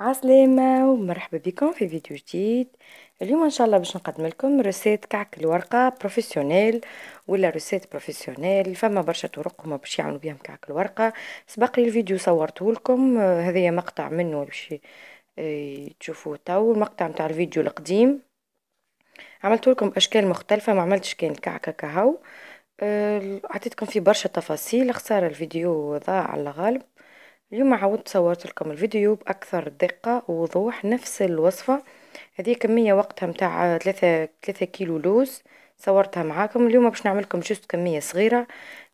عسلامة ومرحبا بكم في فيديو جديد اليوم ان شاء الله باش نقدم لكم رسيت كعك الورقه بروفيسيونيل ولا رسيت بروفيسيونيل فما برشا طرق هما باش يعملوا بهم كعك الورقه سبق لي الفيديو صورته لكم هذايا مقطع منه باش تشوفوه تو المقطع نتاع الفيديو القديم عملت لكم اشكال مختلفه ما عملتش كان كعكه أه، كهو عطيتكم فيه برشا تفاصيل خساره الفيديو ضاع على الغالب اليوم عاودت صورت لكم الفيديو بأكثر دقة ووضوح نفس الوصفة هذه كمية وقتها متاع ثلاثة ثلاثة كيلو لوز صورتها معاكم اليوم باش نعملكم جوست كمية صغيرة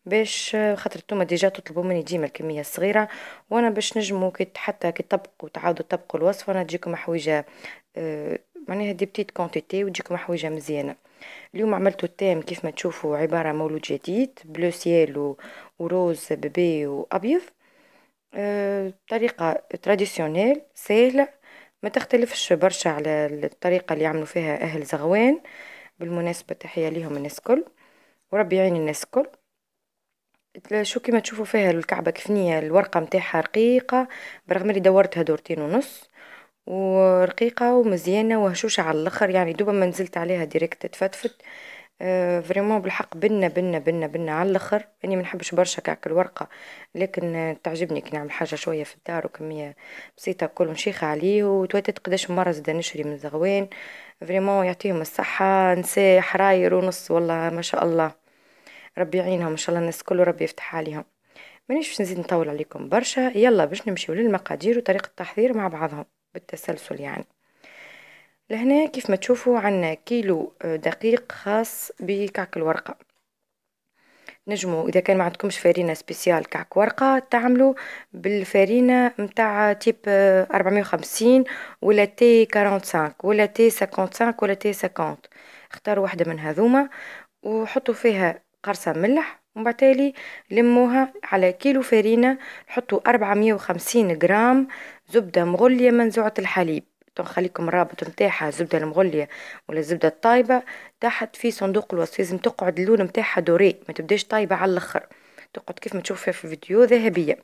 باش خاطر نتوما ديجا تطلبوا مني ديما الكمية الصغيرة وانا باش نجمو كي حتى كي تطبقوا تعاودوا تطبقوا الوصفة انا تجيكم حويجة آه، معناها دي بتيت كونتيتي وتجيكم حويجة مزيانة اليوم عملتو التام كيف ما تشوفوا عبارة مولود جديد بلو سيال وروز بيبي وابيض آه، بطريقة تراديسيونيل ساهلة ما تختلفش برشا على الطريقة اللي يعملوا فيها أهل زغوان بالمناسبة تحية ليهم الناس الكل وربي يعين الناس الكل شو كيما تشوفوا فيها الكعبة كفنية الورقة متاعها رقيقة برغم اللي دورتها دورتين ونص ورقيقة ومزيانة وهشوشة على الاخر يعني دوبا ما نزلت عليها ديريكت تفتفت. فريمون آه، بالحق بنا بنا بنا بنا على الآخر أني نحبش برشا كعك الورقة لكن تعجبني كي نعمل حاجة شوية في الدار وكمية بسيطة كل مشيخة عليه وتواتت قداش مرة زادا نشري من الزغوان فريمون يعطيهم الصحة نساء حراير ونص والله ما شاء الله ربي يعينهم إن شاء الله الناس كله ربي يفتح عليهم مانيش باش نزيد نطول عليكم برشا يلا باش نمشيو للمقادير وطريقة التحضير مع بعضهم بالتسلسل يعني لهنا كيف ما تشوفوا عندنا كيلو آه، دقيق خاص بكعك الورقه نجمو اذا كان ما عندكمش فارينه سبيسيال كعك ورقه تعملوا بالفارينه متاع تيب 450 آه، ولا تي 45 ولا تي 55 ولا تي 50 اختاروا واحده من هذوما وحطوا فيها قرصه ملح ومبعتالي لموها على كيلو فارينه حطوا 450 غرام زبده مغليه منزوعه الحليب تنخليكم رابط نتاعها الزبدة المغلية ولا الزبدة الطايبة تحت في صندوق الوصف لازم تقعد اللون نتاعها دوري ما تبداش طايبة على الاخر تقعد كيف ما تشوفها في الفيديو ذهبية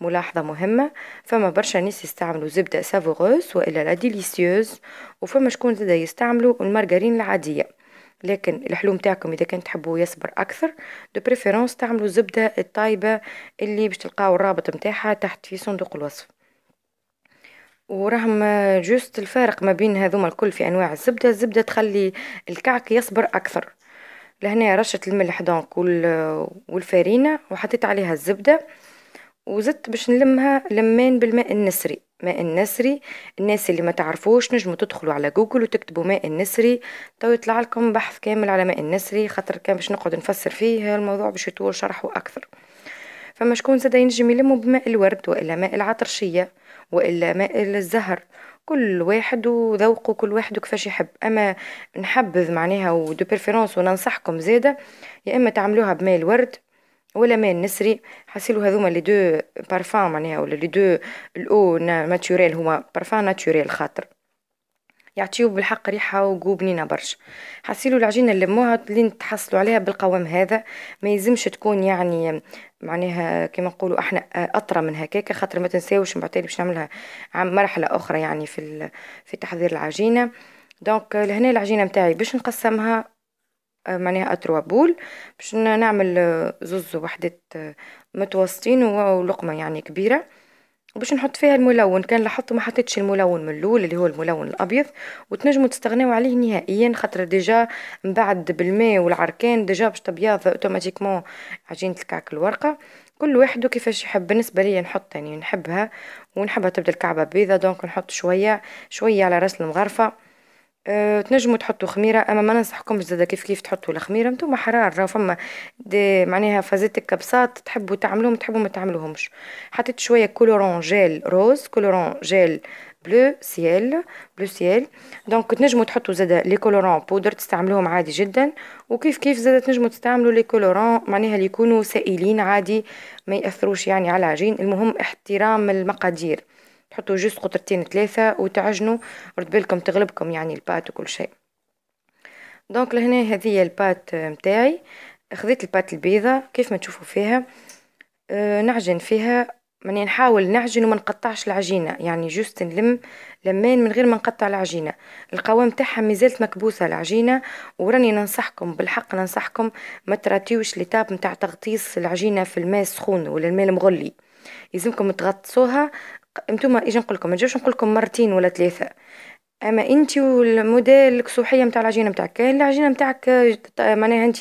ملاحظة مهمة فما برشا ناس يستعملوا زبدة سافوغوس وإلا لا ديليسيوز وفما شكون زادا يستعملوا المارغرين العادية لكن الحلو نتاعكم اذا كان تحبوا يصبر اكثر دو بريفيرونس تعملوا الزبده الطايبه اللي باش تلقاو الرابط نتاعها تحت في صندوق الوصف وراهم جوست الفارق ما بين هذوما الكل في انواع الزبده الزبده تخلي الكعك يصبر اكثر لهنا رشت الملح دونك والفارينه وحطيت عليها الزبده وزدت باش نلمها لمان بالماء النسري ماء النسري الناس اللي ما تعرفوش نجموا تدخلوا على جوجل وتكتبوا ماء النسري تو يطلع لكم بحث كامل على ماء النسري خاطر كان باش نقعد نفسر فيه الموضوع باش يطول شرحه اكثر فما شكون زاد ينجم يلموا بماء الورد والا ماء العطرشيه وإلا ماء الزهر كل واحد وذوقه كل واحد كيفاش يحب أما نحبذ معناها ودو بريفيرونس وننصحكم زادة يا إما تعملوها بماء الورد ولا ماء النسري حاسيلو هذوما لي دو بارفان معناها ولا لي دو الأو ناتوريل هما بارفان ناتوريل خاطر. يعطيو بالحق ريحه وجو بنينه برشا حسيلو العجينه اللي نلموها اللي تحصلوا عليها بالقوام هذا ما يلزمش تكون يعني معناها كما نقولوا احنا اطرى من هكاك خاطر ما تنساوش بعدين باش نعملها عم مرحله اخرى يعني في في تحضير العجينه دونك لهنا العجينه نتاعي باش نقسمها معناها اتروا بول باش نعمل زوز وحدة متوسطين ولقمه يعني كبيره وباش نحط فيها الملون كان لاحظتوا ما حطيتش الملون من الاول اللي هو الملون الابيض وتنجموا تستغناو عليه نهائيا خاطر ديجا من بعد بالماء والعركان ديجا باش تبيض اوتوماتيكمون عجينه الكعك الورقه كل واحد كيفاش يحب بالنسبه ليا نحط يعني نحبها ونحبها تبدا الكعبه بيضه دونك نحط شويه شويه على راس المغرفه آه، تنجموا تحطوا خميره اما ما ننصحكمش زاده كيف كيف تحطوا الخميره نتوما حرار راه فما دي معناها فازيت الكبسات تحبوا تعملوهم تحبوا ما تعملوهمش حطيت شويه كولورون جيل روز كولورون جيل بلو سيال بلو سيال دونك تنجموا تحطوا زاده لي كولورون بودر تستعملوهم عادي جدا وكيف كيف زاده تنجموا تستعملوا لي كولورون معناها اللي يكونوا سائلين عادي ما ياثروش يعني على العجين المهم احترام المقادير تحطوا جوست قطرتين ثلاثة وتعجنوا رد بالكم تغلبكم يعني البات وكل شيء دونك لهنا هذه البات آه، متاعي خذيت البات البيضة كيف ما تشوفوا فيها آه، نعجن فيها ماني نحاول نعجن وما نقطعش العجينه يعني جوست نلم لمين من غير ما نقطع العجينه القوام تاعها مازالت مكبوسه العجينه وراني ننصحكم بالحق ننصحكم ما تراتيوش لتاب نتاع تغطيس العجينه في الماء السخون ولا الماء المغلي يلزمكم تغطسوها انتوما ايش نقول لكم ما نجمش نقول لكم مرتين ولا ثلاثه اما انت والموديل الكسوحيه نتاع العجينه نتاعك كان العجينه نتاعك معناها انت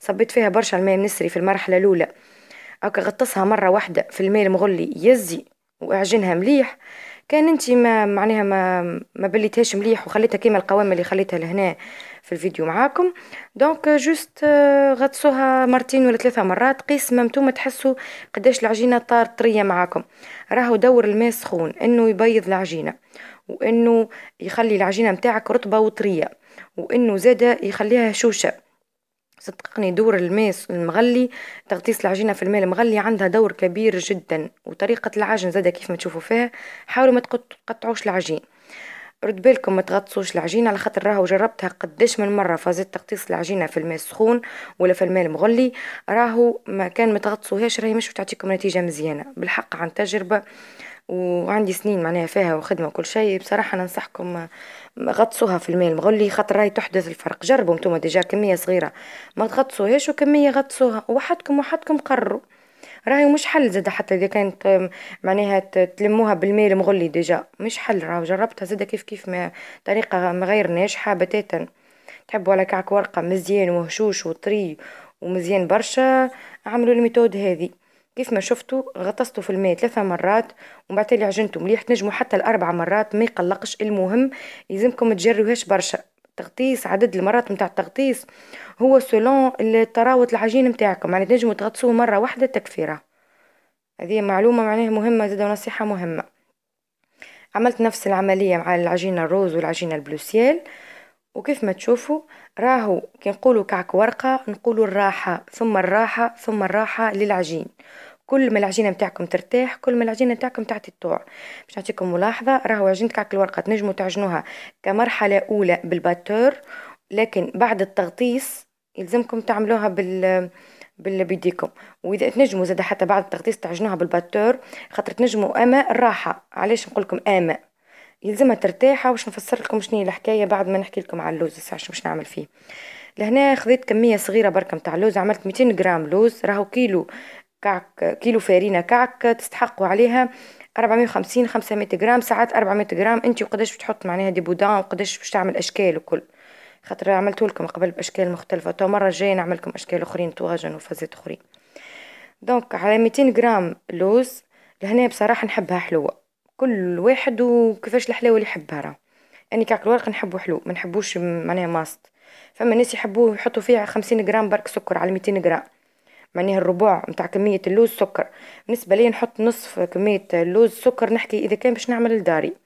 صبيت فيها برشا الماء منسري في المرحله الاولى اوكي غطسها مره واحده في الماء المغلي يزي واعجنها مليح كان انت ما معناها ما ما بليتهاش مليح وخليتها كيما القوام اللي خليتها لهنا في الفيديو معاكم دونك جوست غطسوها مرتين ولا ثلاثه مرات قيس ما نتوما تحسوا قداش العجينه طار طريه معاكم راهو دور الماء سخون انه يبيض العجينه وانه يخلي العجينه متاعك رطبه وطريه وانه زاده يخليها شوشه صدقني دور الماء المغلي تغطيس العجينة في الماء المغلي عندها دور كبير جدا وطريقة العجن زادة كيف ما تشوفوا فيها حاولوا ما تقطعوش العجين رد بالكم ما تغطسوش العجينه على خاطر راهو جربتها قداش من مره فازت تغطيس العجينه في الماء السخون ولا في الماء المغلي راهو ما كان ما تغطسوهاش راهي مش بتعطيكم نتيجه مزيانه بالحق عن تجربه وعندي سنين معناها فيها وخدمه وكل شيء بصراحه ننصحكم غطسوها في الماء المغلي خاطر راهي تحدث الفرق جربوا نتوما ديجا كميه صغيره ما تغطسوهاش وكميه غطسوها وحدكم وحدكم قرروا راهي مش حل زاد حتى إذا كانت معناها تلموها بالماء المغلي ديجا مش حل راهو جربتها زاد كيف كيف ما طريقة غير ناجحة بتاتا، على كعك ورقة مزيان وهشوش وطري ومزيان برشا عملوا الميثود هاذي، كيف ما شفتو غطستو في الماء ثلاثة مرات ومن بعتالي عجنتو مليح تنجمو حتى الاربع مرات ما يقلقش المهم يلزمكم تجروهاش برشا. التغطيس عدد المرات متاع التغطيس هو سولون التراوت العجين متاعكم يعني تنجمو تغطسوه مرة واحدة تكفيرة هذه معلومة معناها مهمة زادة ونصيحة مهمة عملت نفس العملية مع العجينة الروز والعجينة البلوسيال وكيف ما تشوفوا راهو كي نقولوا كعك ورقة نقولوا الراحة ثم الراحة ثم الراحة للعجين كل ما العجينه نتاعكم ترتاح كل ما العجينه نتاعكم تعطي الطوع باش نعطيكم ملاحظه راهو عجينه كعك الورقه تنجموا تعجنوها كمرحله اولى بالباتور لكن بعد التغطيس يلزمكم تعملوها بال بيديكم واذا تنجموا زاد حتى بعد التغطيس تعجنوها بالباتور خاطر تنجموا اما الراحه علاش نقول لكم اما يلزمها ترتاح واش نفسر لكم شنو الحكايه بعد ما نحكي لكم على اللوز الساعه شنو باش نعمل فيه لهنا خذيت كميه صغيره بركه نتاع اللوز عملت 200 غرام لوز راهو كيلو كعك كيلو فارينه كعك تستحقوا عليها 450 وخمسين خمسمية جرام ساعات 400 جرام انت وقداش بتحط معناها دي بودان وقداش باش تعمل أشكال وكل خاطر عملتولكم قبل بأشكال مختلفة تو مرة جاية نعملكم أشكال أخرين طواجن وفازات أخرين دونك على ميتين جرام لوز لهنا بصراحة نحبها حلوة كل واحد وكيفاش الحلاوة اللي يحبها راه أنا يعني كعك الورق نحبو حلو ما نحبوش معناها ماست فما ناس يحبوه يحطوا فيه خمسين جرام برك سكر على ميتين جرام معناها الربع متاع كمية اللوز سكر بالنسبة لي نحط نصف كمية اللوز سكر نحكي إذا كان باش نعمل لداري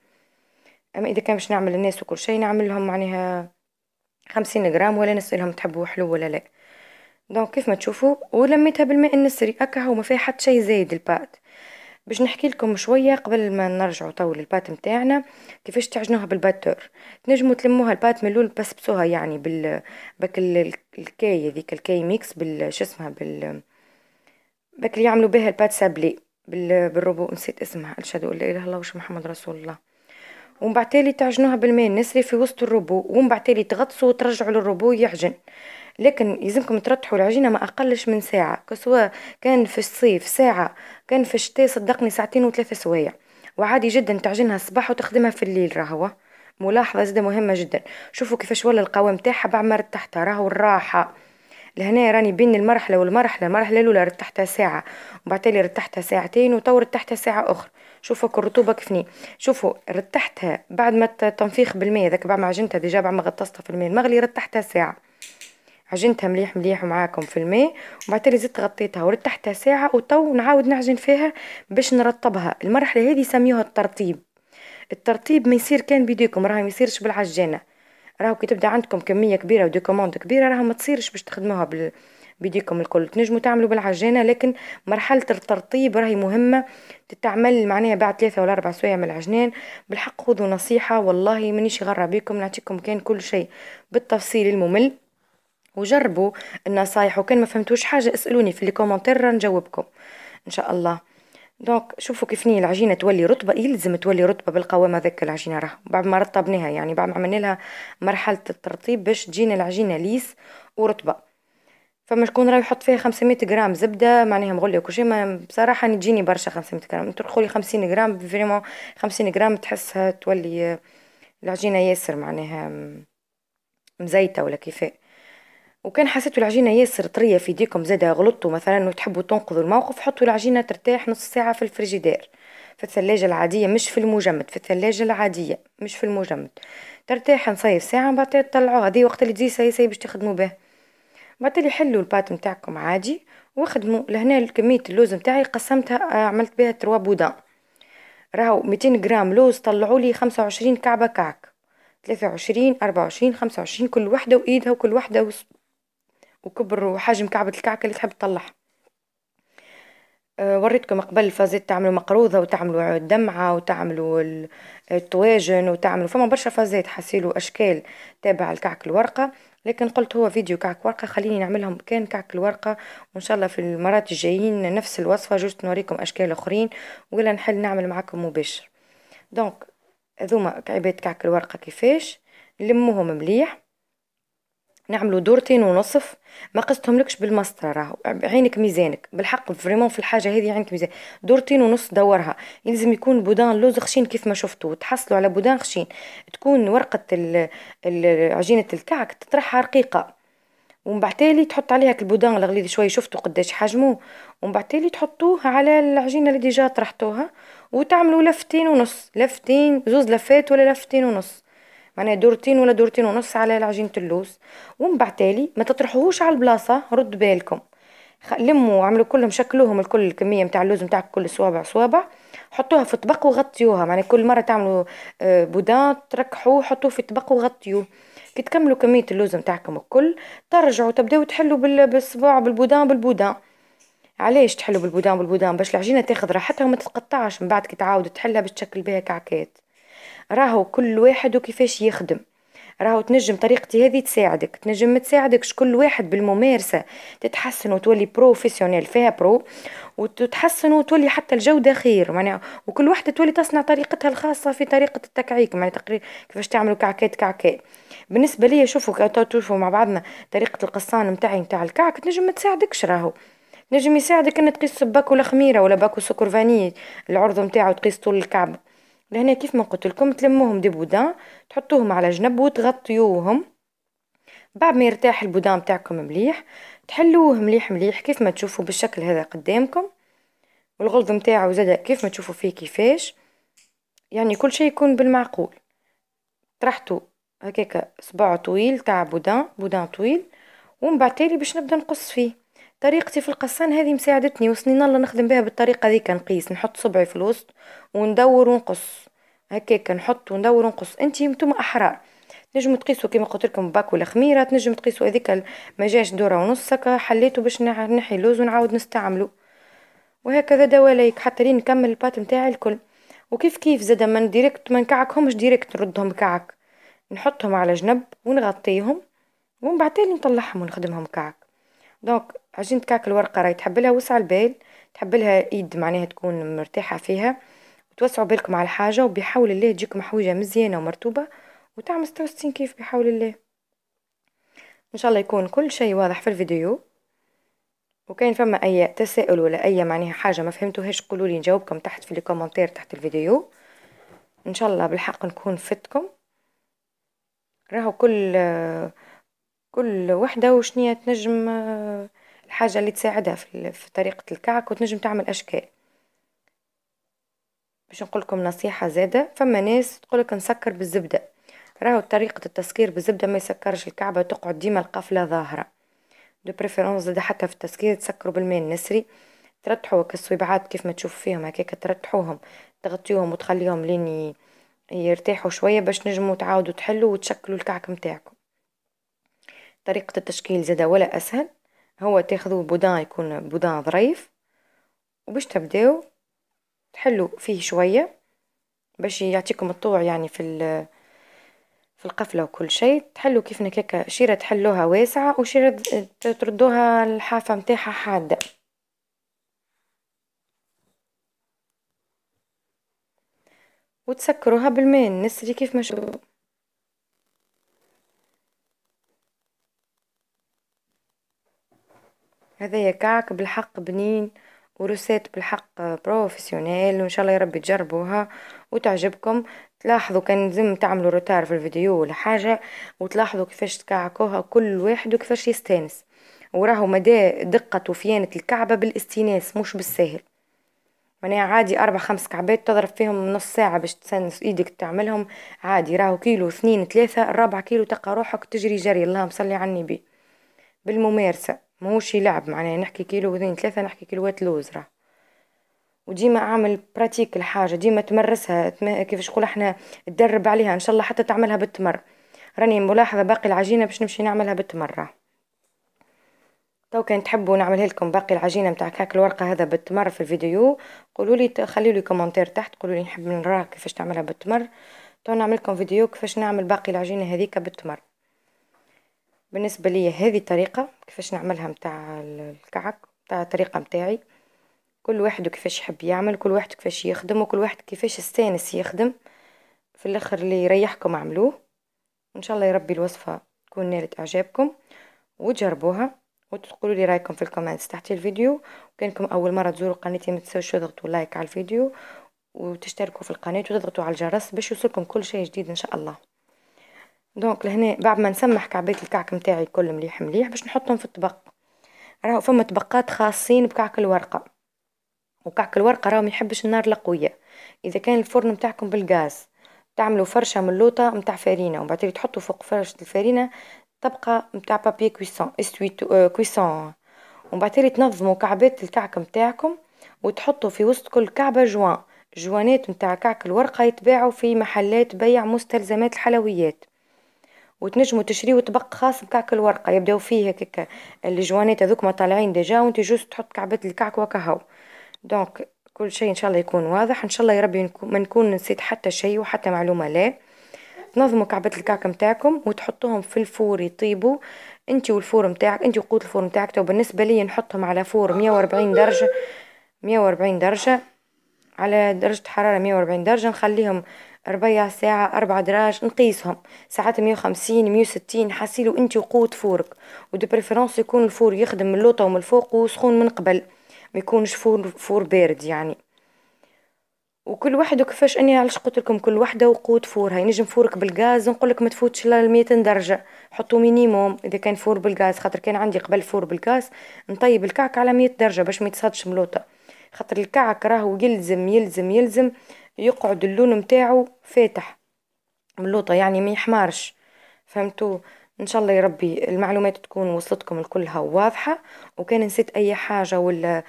أما إذا كان باش نعمل للناس وكل شي نعملهم معناها خمسين جرام ولا نسألهم تحبوا حلو ولا لا دونك كيف ما تشوفوا ولميتها بالماء النسري أكا هو ما فيها حتى شي زايد البات باش نحكي لكم شويه قبل ما نرجعوا طول البات نتاعنا كيفاش تعجنوها بالباتور تنجموا تلموها البات من الاول بسوها يعني بال بك الكاي هذيك الكاي ميكس بال اسمها بال بك اللي يعملوا بها البات سابلي بال... بالروبو نسيت اسمها الشادو لا اله الا الله وش محمد رسول الله ومن بعد تالي تعجنوها بالماء النسري في وسط الروبو ومن بعد تالي تغطسوا وترجعوا للروبو يعجن لكن يلزمكم ترتحوا العجينة ما أقلش من ساعة كسوا كان في الصيف ساعة كان في الشتاء صدقني ساعتين وثلاثة سوايع وعادي جدا تعجنها الصباح وتخدمها في الليل راهو ملاحظة زادة مهمة جدا شوفوا كيفاش ولا القوام تاعها بعمر تحتها راهو الراحة لهنا راني بين المرحلة والمرحلة المرحلة الأولى رتحتها ساعة وبعتالي رتحتها ساعتين وتو رتحتها ساعة أخرى شوفوا الرطوبه كفني شوفوا رتحتها بعد ما التنفيخ بالماء هذاك بعد ما عجنتها ديجا بعد ما غطستها في الماء المغلي رتحتها ساعه عجنتها مليح مليح معاكم في الماء وبعد تالي زدت غطيتها ورتحتها ساعه وتو نعاود نعجن فيها باش نرطبها المرحله هذه سميوها الترطيب الترطيب ما يصير كان بيديكم راه ما يصيرش بالعجانه راهو كي تبدا عندكم كميه كبيره ودي كوموند كبيره راها ما تصيرش باش تخدموها بال بيديكم الكل تنجموا تعملوا بالعجانة لكن مرحلة الترطيب راهي مهمة تتعمل معناها بعد ثلاثة ولا أربع سوايع من العجنان بالحق خذوا نصيحة والله مانيش غرة بيكم نعطيكم كان كل شيء بالتفصيل الممل وجربوا النصايح وكان ما فهمتوش حاجة اسألوني في الكومنتر نجاوبكم ان شاء الله دونك شوفوا كيف نيه العجينه تولي رطبه يلزم تولي رطبه بالقوام هذاك العجينه راه بعد ما رطبناها يعني بعد ما عملنا لها مرحله الترطيب باش تجينا العجينه ليس ورطبه فما شكون راه يحط فيها خمسمية غرام زبدة معناها مغلية وكل شيء ما بصراحة نجيني برشا خمسمية غرام لي خمسين غرام فريمون خمسين غرام تحسها تولي آه، العجينة ياسر معناها مزيتة ولا كيفاه وكان حسيت العجينة ياسر طرية في ديكم زاد غلطتوا مثلا وتحبوا تنقذوا الموقف حطوا العجينة ترتاح نص ساعة في الفريجيدير في الثلاجة العادية مش في المجمد في الثلاجة العادية مش في المجمد ترتاح نصيف ساعة بعد تطلعوها هذه وقت اللي تزيد سايسة باش تخدموا به اللي حلوا البات نتاعكم عادي وخدموا لهنا الكمية اللوز نتاعي قسمتها آه، عملت بها تروا بودا راهو ميتين غرام لوز طلعوا لي خمسة وعشرين كعبة كعك ثلاثة وعشرين أربعة وعشرين خمسة وعشرين كل وحدة وإيدها وكل وحدة وص... وكبر وحجم كعبة الكعكة اللي تحب تطلعها آه، وريتكم قبل فازات تعملوا مقروضة وتعملوا الدمعة وتعملوا التواجن وتعملوا فما برشا فازات حسيلوا أشكال تابعة لكعك الورقة لكن قلت هو فيديو كعك ورقة خليني نعملهم كان كعك الورقة وإن شاء الله في المرات الجايين نفس الوصفة جوست نوريكم أشكال أخرين ولا نحل نعمل معكم مباشر دونك هذوما عباد كعك الورقة كيفاش نلموهم مليح نعملوا دورتين ونصف ما قصتهملكش بالمسطره راهو عينك ميزانك بالحق فريمون في الحاجه هذه عينك ميزان دورتين ونص دورها يلزم يكون بودان لوز خشين كيف ما شفتوا تحصلوا على بودان خشين تكون ورقه ال ال عجينه الكعك تطرحها رقيقه ومن بعد تالي تحط عليها البودان الغليظ شويه شفتوا قداش حجمه ومن بعد تالي تحطوه على العجينه اللي ديجا طرحتوها وتعملوا لفتين ونص لفتين زوز لفات ولا لفتين ونص معناها دورتين ولا دورتين ونص على عجينه اللوز ومن بعد تالي ما تطرحوهوش على البلاصه رد بالكم لموا عملوا كلهم شكلوهم الكل الكميه نتاع اللوز نتاعك كل صوابع صوابع حطوها في طبق وغطيوها معناها كل مره تعملوا آه، بودان تركحوه حطوه في طبق وغطيوه كي تكملوا كميه اللوز نتاعكم الكل ترجعوا تبداو تحلوا بالصباع بالبودان بالبودان علاش تحلوا بالبودان بالبودان باش العجينه تاخذ راحتها وما تتقطعش من بعد كي تعاود تحلها باش تشكل بها كعكات راهو كل واحد وكيفاش يخدم راهو تنجم طريقتي هذه تساعدك تنجم ما تساعدكش كل واحد بالممارسة تتحسن وتولي بروفيسيونيل فيها برو وتتحسن وتولي حتى الجودة خير معناها وكل واحدة تولي تصنع طريقتها الخاصة في طريقة التكعيك معناها تقريبا كيفاش تعملوا كعكات كعكات بالنسبة لي شوفوا تشوفوا مع بعضنا طريقة القصان متاعي متاع الكعك تنجم ما تساعدكش راهو نجم يساعدك ان تقيس باكو الخميره ولا باكو سكر فاني العرض نتاعو تقيس طول الكعب لهنا كيف ما قلت لكم تلموهم دي بودان تحطوهم على جنب وتغطيوهم بعد ما يرتاح البودان بتاعكم مليح تحلوه مليح مليح كيف ما تشوفوا بالشكل هذا قدامكم والغلظ متاعه زاد كيف ما تشوفوا فيه كيفاش يعني كل شيء يكون بالمعقول طرحتوا هكاك صباع طويل تاع بودان بودان طويل ومن بعد تالي باش نبدا نقص فيه طريقتي في القصان هذه مساعدتني وسنين الله نخدم بها بالطريقه هذه نقيس نحط صبعي في الوسط وندور ونقص هكا نحط وندور ونقص انت نتوما احرار تنجموا تقيسوا كما قلت لكم باك ولا خميره تنجم تقيسوا هذيك ما جاش دوره ونص هكا حليته باش نحي اللوز ونعاود نستعمله وهكذا دواليك حتى لين نكمل البات نتاعي الكل وكيف كيف زاد من ديريكت ما نكعكهمش ديريكت نردهم كعك نحطهم على جنب ونغطيهم ومن بعد نطلعهم ونخدمهم كعك دونك عجينة كعك الورقة راهي تحبلها وسع البال تحبلها يد معناها تكون مرتاحة فيها وتوسعوا بالكم على الحاجة وبحول الله تجيكم حويجه مزيانة ومرطوبة وتعمل ستة وستين كيف بحول الله ان شاء الله يكون كل شيء واضح في الفيديو وكان فما اي تساؤل ولا اي معناها حاجه ما فهمتوهاش قولوا لي نجاوبكم تحت في الكومنتير تحت الفيديو ان شاء الله بالحق نكون فتكم راهو كل كل وحدة وشنيا تنجم آه، الحاجة اللي تساعدها في طريقة الكعك وتنجم تعمل أشكال، باش نقولكم نصيحة زادة فما ناس تقولك نسكر بالزبدة، راهو طريقة التسكير بالزبدة ما يسكرش الكعبة تقعد ديما القفلة ظاهرة، دو بريفيرونس زادة حتى في التسكير تسكروا بالماء النسري ترتحو هاكا الصويبعات كيف ما تشوف فيهم هكاك ترتحوهم تغطيوهم وتخليهم لين يرتاحو شوية باش تنجمو تعاودو تحلو وتشكلو الكعك متاعكم. طريقة التشكيل زادا ولا أسهل، هو تاخذو بودان يكون بودان ظريف، وباش تبداو تحلو فيه شوية باش يعطيكم الطوع يعني في في القفلة وكل شي، تحلو كيف نكاكا شيرة تحلوها واسعة وشيرة تردوها الحافة متاعها حادة. وتسكروها بالماء نسري كيف ما شو هذايا كعك بالحق بنين وروسات بالحق بروفيسيونيل وإن شاء الله يا ربي تجربوها وتعجبكم تلاحظوا كان لازم تعملوا روتار في الفيديو ولا حاجة وتلاحظوا كيفاش تكعكوها كل واحد وكيفاش يستانس وراهو مدى دقة وفيانة الكعبة بالاستئناس مش بالساهل معناها عادي أربع خمس كعبات تضرب فيهم نص ساعة باش تسنس إيدك تعملهم عادي راهو كيلو اثنين ثلاثة الرابع كيلو تلقى روحك تجري جري اللهم صلي على النبي بالممارسة ماهوش يلعب لعب معناه نحكي كيلو وذين ثلاثة نحكي كيلوات لوزرة وديما اعمل براتيك الحاجة ديما تمرسها كيفاش نقول احنا تدرب عليها ان شاء الله حتى تعملها بالتمر راني ملاحظة باقي العجينة باش نمشي نعملها بالتمر تو كان تحبوا نعملها لكم باقي العجينه متاع كعك الورقه هذا بالتمر في الفيديو قولوا لي خليوا لي كومنتير تحت قولوا لي نحب نراها كيفاش تعملها بالتمر تو نعمل لكم فيديو كيفاش نعمل باقي العجينه هذيك بالتمر بالنسبه ليا هذه طريقه كيفاش نعملها متاع الكعك متاع الطريقه متاعي كل واحد كيفاش يحب يعمل كل واحد كيفاش يخدم وكل واحد كيفاش استانس يخدم في الاخر اللي يريحكم اعملوه وان شاء الله يا ربي الوصفه تكون نالت اعجابكم وتجربوها وتقولوا لي رايكم في الكومنتس تحت الفيديو وكانكم اول مره تزوروا قناتي ما تنساوش تضغطوا لايك على الفيديو وتشتركوا في القناه وتضغطوا على الجرس باش يوصلكم كل شيء جديد ان شاء الله دونك لهنا بعد ما نسمح كعبات الكعك متاعي الكل مليح مليح باش نحطهم في الطبق راهو فما طبقات خاصين بكعك الورقه وكعك الورقه راهو ما يحبش النار القويه اذا كان الفرن متاعكم بالغاز تعملوا فرشه من لوطه متاع فرينه ومن بعد تحطوا فوق فرشه الفرينه طبقه متاع بابي كويسون استويت كويسون ومن بعد تنظموا كعبات الكعك متاعكم وتحطوا في وسط كل كعبه جوان جوانات متاع كعك الورقه يتباعوا في محلات بيع مستلزمات الحلويات وتنجموا تشريو طبق خاص بكعك الورقه يبداو فيه هكاك الجوانيت هذوك ما طالعين ديجا وانت جوست تحط كعبه الكعك وكهو دونك كل شيء ان شاء الله يكون واضح ان شاء الله يا ربي ما نكون نسيت حتى شيء وحتى معلومه لا تنظموا كعبة الكعك نتاعكم وتحطوهم في الفور يطيبوا انت والفور نتاعك انت وقوت الفور نتاعك تو بالنسبه لي نحطهم على فور 140 درجه 140 درجه على درجه حراره 140 درجه نخليهم ربيع ساعة أربع دراج نقيسهم ساعات مية وخمسين مية وستين حاسيلو أنت وقوة فورك ودو بريفيرونس يكون الفور يخدم من اللوطة ومن الفوق وسخون من قبل ما يكونش فور فور بارد يعني وكل واحد وكيفاش اني علاش قلت لكم كل وحده وقوه فورها ينجم فورك بالغاز نقول لك ما تفوتش لا 200 درجه حطوا مينيموم اذا كان فور بالغاز خاطر كان عندي قبل فور بالغاز نطيب الكعك على 100 درجه باش ما يتصادش ملوطه خاطر الكعك راهو يلزم يلزم يلزم يقعد اللون نتاعو فاتح ملوطة يعني ما يحمارش فهمتوا ان شاء الله يا ربي المعلومات تكون وصلتكم كلها واضحة وكان نسيت اي حاجة ولا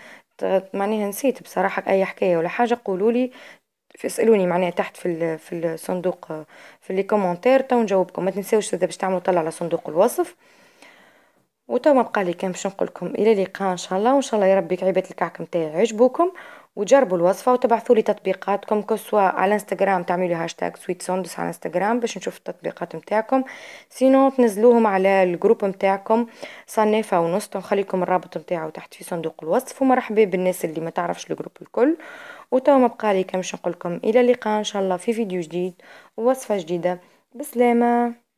معناها نسيت بصراحة اي حكاية ولا حاجة قولولي اسالوني معناها تحت في ال في الصندوق في لي كومونتير تو نجاوبكم ما تنساوش اذا باش تعملوا طلع على صندوق الوصف وتو ما بقى لي كان باش نقول لكم الى اللقاء ان شاء الله وان شاء الله يا ربي كعيبات الكعك نتاعي عجبوكم وجربوا الوصفة وتبعثوا لي تطبيقاتكم كسوة على انستغرام تعملوا هاشتاج سويت سوندس على انستغرام باش نشوف التطبيقات نتاعكم سينو تنزلوهم على الجروب نتاعكم صنافة ونص نخليكم الرابط نتاعو تحت في صندوق الوصف ومرحبا بالناس اللي ما تعرفش الجروب الكل وتوا ما بقى لي كمش نقولكم الى اللقاء ان شاء الله في فيديو جديد ووصفة جديدة بسلامة